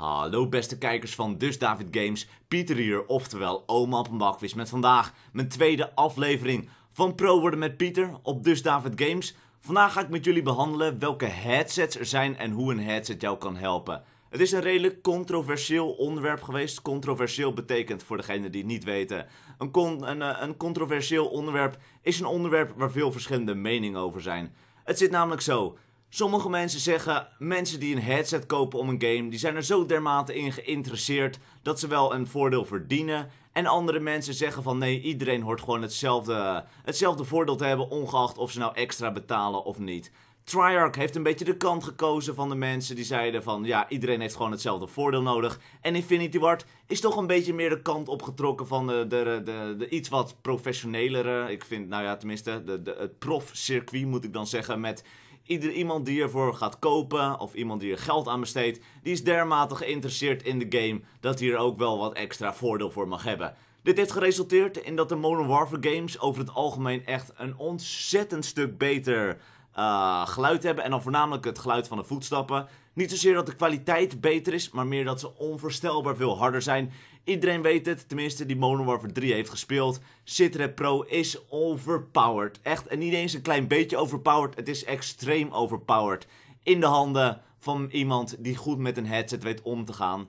Hallo beste kijkers van Dus David Games, Pieter hier, oftewel Oma op een bakvis met vandaag mijn tweede aflevering van Pro Worden met Pieter op Dus David Games. Vandaag ga ik met jullie behandelen welke headsets er zijn en hoe een headset jou kan helpen. Het is een redelijk controversieel onderwerp geweest. Controversieel betekent, voor degenen die het niet weten, een, een, eh, een controversieel onderwerp is een onderwerp waar veel verschillende meningen over zijn. Het zit namelijk zo, Sommige mensen zeggen, mensen die een headset kopen om een game, die zijn er zo dermate in geïnteresseerd dat ze wel een voordeel verdienen. En andere mensen zeggen van nee, iedereen hoort gewoon hetzelfde, hetzelfde voordeel te hebben, ongeacht of ze nou extra betalen of niet. Triarch heeft een beetje de kant gekozen van de mensen die zeiden van ja, iedereen heeft gewoon hetzelfde voordeel nodig. En Infinity Ward is toch een beetje meer de kant opgetrokken van de, de, de, de iets wat professionelere, ik vind nou ja tenminste, de, de, het prof-circuit moet ik dan zeggen met Ieder, iemand die ervoor gaat kopen of iemand die er geld aan besteedt, die is dermate geïnteresseerd in de game dat hij er ook wel wat extra voordeel voor mag hebben. Dit heeft geresulteerd in dat de Modern Warfare games over het algemeen echt een ontzettend stuk beter eh, geluid hebben. En dan voornamelijk het geluid van de voetstappen. Niet zozeer dat de kwaliteit beter is, maar meer dat ze onvoorstelbaar veel harder zijn. Iedereen weet het, tenminste die Modern Warfare 3 heeft gespeeld. Citrep Pro is overpowered. Echt, en niet eens een klein beetje overpowered, het is extreem overpowered. In de handen van iemand die goed met een headset weet om te gaan.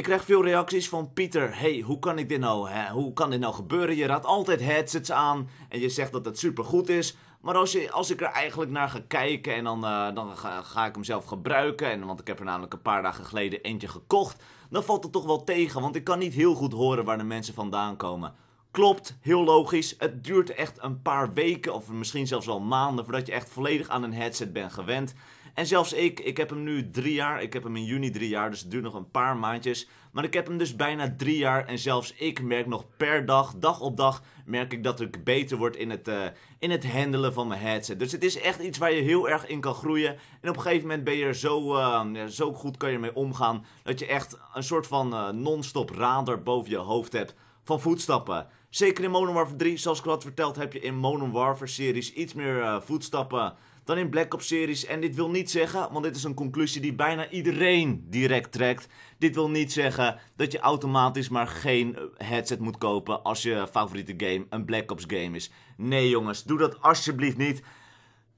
Ik krijg veel reacties van Pieter. hey, hoe kan ik dit nou? Hè? Hoe kan dit nou gebeuren? Je raadt altijd headsets aan en je zegt dat het supergoed is. Maar als, je, als ik er eigenlijk naar ga kijken en dan, eh, dan ga, ik hem zelf gebruiken. En, want ik heb er namelijk een paar dagen geleden eentje gekocht. Dan valt het toch wel tegen, want ik kan niet heel goed horen waar de mensen vandaan komen. Klopt, heel logisch. Het duurt echt een paar weken of misschien zelfs wel maanden voordat je echt volledig aan een headset bent gewend. En zelfs ik, ik heb hem nu drie jaar. Ik heb hem in juni drie jaar, dus het duurt nog een paar maandjes. Maar ik heb hem dus bijna drie jaar. En zelfs ik merk nog per dag, dag op dag, merk ik dat ik beter word in het, eh, in het handelen van mijn headset. Dus het is echt iets waar je heel erg in kan groeien. En op een gegeven moment ben je er zo, eh, zo goed kan je mee omgaan. Dat je echt een soort van eh, non-stop radar boven je hoofd hebt van voetstappen. Zeker in Modern Warfare 3, zoals ik al had verteld, heb je in Modern Warfare series iets meer voetstappen dan in Black Ops series. En dit wil niet zeggen, want dit is een conclusie die bijna iedereen direct trekt. Dit wil niet zeggen dat je automatisch maar geen eh, headset moet kopen als je favoriete game een Black Ops game is. Nee jongens, doe dat alsjeblieft niet.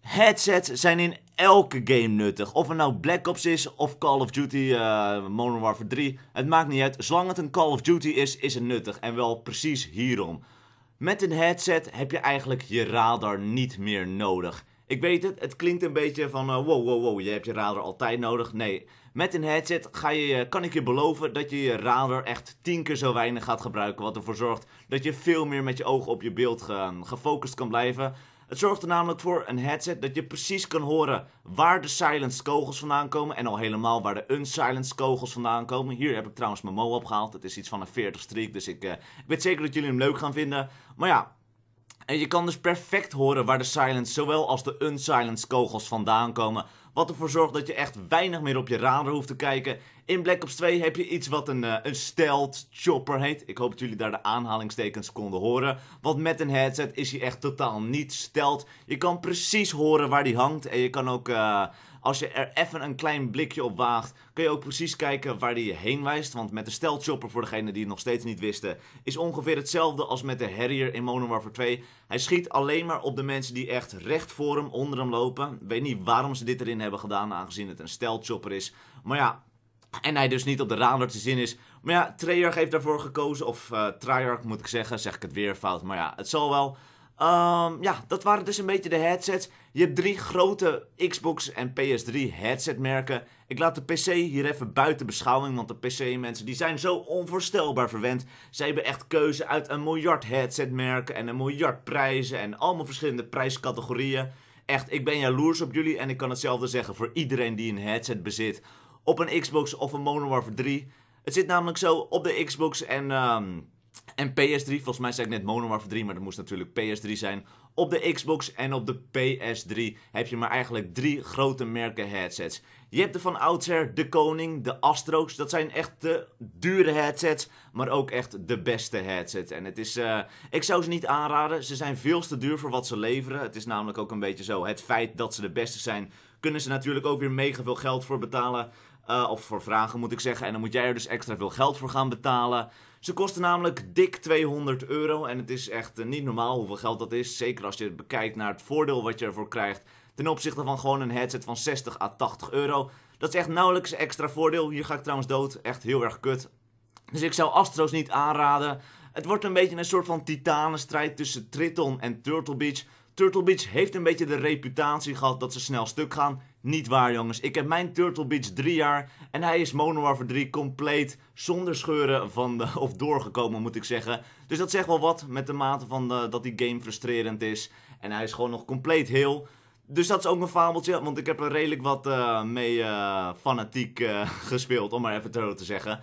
Headsets zijn in elke game nuttig. Of het nou Black Ops is of Call of Duty eh, Modern Warfare 3. Het maakt niet uit. Zolang het een Call of Duty is, is het nuttig. En wel precies hierom. Met een headset heb je eigenlijk je radar niet meer nodig. Ik weet het, het klinkt een beetje van eh, wow, wow, wow, je hebt je radar altijd nodig. Nee, met een headset ga je, kan ik je beloven dat je je radar echt tien keer zo weinig gaat gebruiken. Wat ervoor zorgt dat je veel meer met je ogen op je beeld ehm, gefocust kan blijven. Het zorgt er namelijk voor, een headset, dat je precies kan horen waar de silenced kogels vandaan komen. En al helemaal waar de unsilenced kogels vandaan komen. Hier heb ik trouwens mijn mo opgehaald. Het is iets van een 40 streak, dus ik, uh, ik weet zeker dat jullie hem leuk gaan vinden. Maar ja, en je kan dus perfect horen waar de silence, zowel als de unsilence kogels vandaan komen. Wat ervoor zorgt dat je echt weinig meer op je radar hoeft te kijken. In Black Ops 2 heb je iets wat een, uh, een stealth chopper heet. Ik hoop dat jullie daar de aanhalingstekens konden horen. Want met een headset is hij echt totaal niet stealth. Je kan precies horen waar die hangt. En je kan ook... Eh, als je er even een klein blikje op waagt, kun je ook precies kijken waar die je heen wijst. Want met de chopper, voor degene die het nog steeds niet wisten, is ongeveer hetzelfde als met de Harrier in Modern Warfare 2. Hij schiet alleen maar op de mensen die echt recht voor hem, onder hem lopen. Ik weet niet waarom ze dit erin hebben gedaan, aangezien het een chopper is. Maar ja, en hij dus niet op de raander te zien is. Maar ja, Treyarch heeft daarvoor gekozen. Of uh, Treyarch moet ik zeggen. Zeg ik het weer fout. Maar ja, het zal wel. Um, ja, dat waren dus een beetje de headsets. Je hebt drie grote Xbox en PS3 headsetmerken. Ik laat de PC hier even buiten beschouwing, want de PC-mensen die zijn zo onvoorstelbaar verwend. Ze hebben echt keuze uit een miljard headsetmerken en een miljard prijzen en allemaal verschillende prijscategorieën. Echt, ik ben jaloers op jullie en ik kan hetzelfde zeggen voor iedereen die een headset bezit. Op een Xbox of een Mono Warfare 3. Het zit namelijk zo op de Xbox en... Um en PS3, volgens mij zei ik net Mono 3, maar dat moest natuurlijk PS3 zijn. Op de Xbox en op de PS3 heb je maar eigenlijk drie grote merken headsets. Je hebt de van oudsher, de Koning, de Astro's. Dat zijn echt de dure headsets, maar ook echt de beste headsets. En het is, eh, ik zou ze niet aanraden. Ze zijn veel te duur voor wat ze leveren. Het is namelijk ook een beetje zo, het feit dat ze de beste zijn kunnen ze natuurlijk ook weer mega veel geld voor betalen. Eh, of voor vragen moet ik zeggen. En dan moet jij er dus extra veel geld voor gaan betalen. Ze kosten namelijk dik 200 euro. En het is echt eh, niet normaal hoeveel geld dat is. Zeker als je het bekijkt naar het voordeel wat je ervoor krijgt. Ten opzichte van gewoon een headset van 60 à 80 euro. Dat is echt nauwelijks extra voordeel. Hier ga ik trouwens dood. Echt heel erg kut. Dus ik zou Astro's niet aanraden. Het wordt een beetje een soort van titanenstrijd tussen Triton en Turtle Beach. Turtle Beach heeft een beetje de reputatie gehad dat ze snel stuk gaan. Niet waar jongens, ik heb mijn Turtle Beach 3 jaar en hij is Mono Warfare 3 compleet zonder scheuren van de, of doorgekomen moet ik zeggen. Dus dat zegt wel wat met de mate van dat die game frustrerend is en hij is gewoon nog compleet heel. Dus dat is ook een fabeltje, want ik heb er redelijk wat eh, mee eh, fanatiek eh, gespeeld, om maar even te zeggen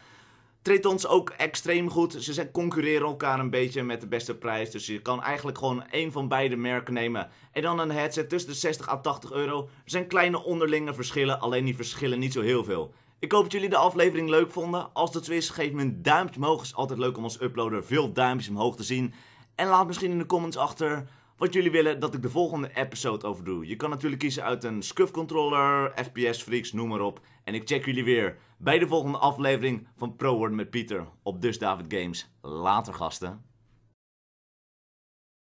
ons ook extreem goed. Ze concurreren elkaar een beetje met de beste prijs. Dus je kan eigenlijk gewoon één van beide merken nemen. En dan een headset tussen de 60 à 80 euro. Er zijn kleine onderlinge verschillen, alleen die verschillen niet zo heel veel. Ik hoop dat jullie de aflevering leuk vonden. Als dat zo is, geef me een duimpje omhoog. Het is altijd leuk om als uploader veel duimpjes omhoog te zien. En laat misschien in de comments achter wat jullie willen dat ik de volgende episode over doe. Je kan natuurlijk kiezen uit een Scuf controller, FPS freaks, noem maar op. En ik check jullie weer bij de volgende aflevering van Pro Word met Pieter op Dus David Games. Later gasten.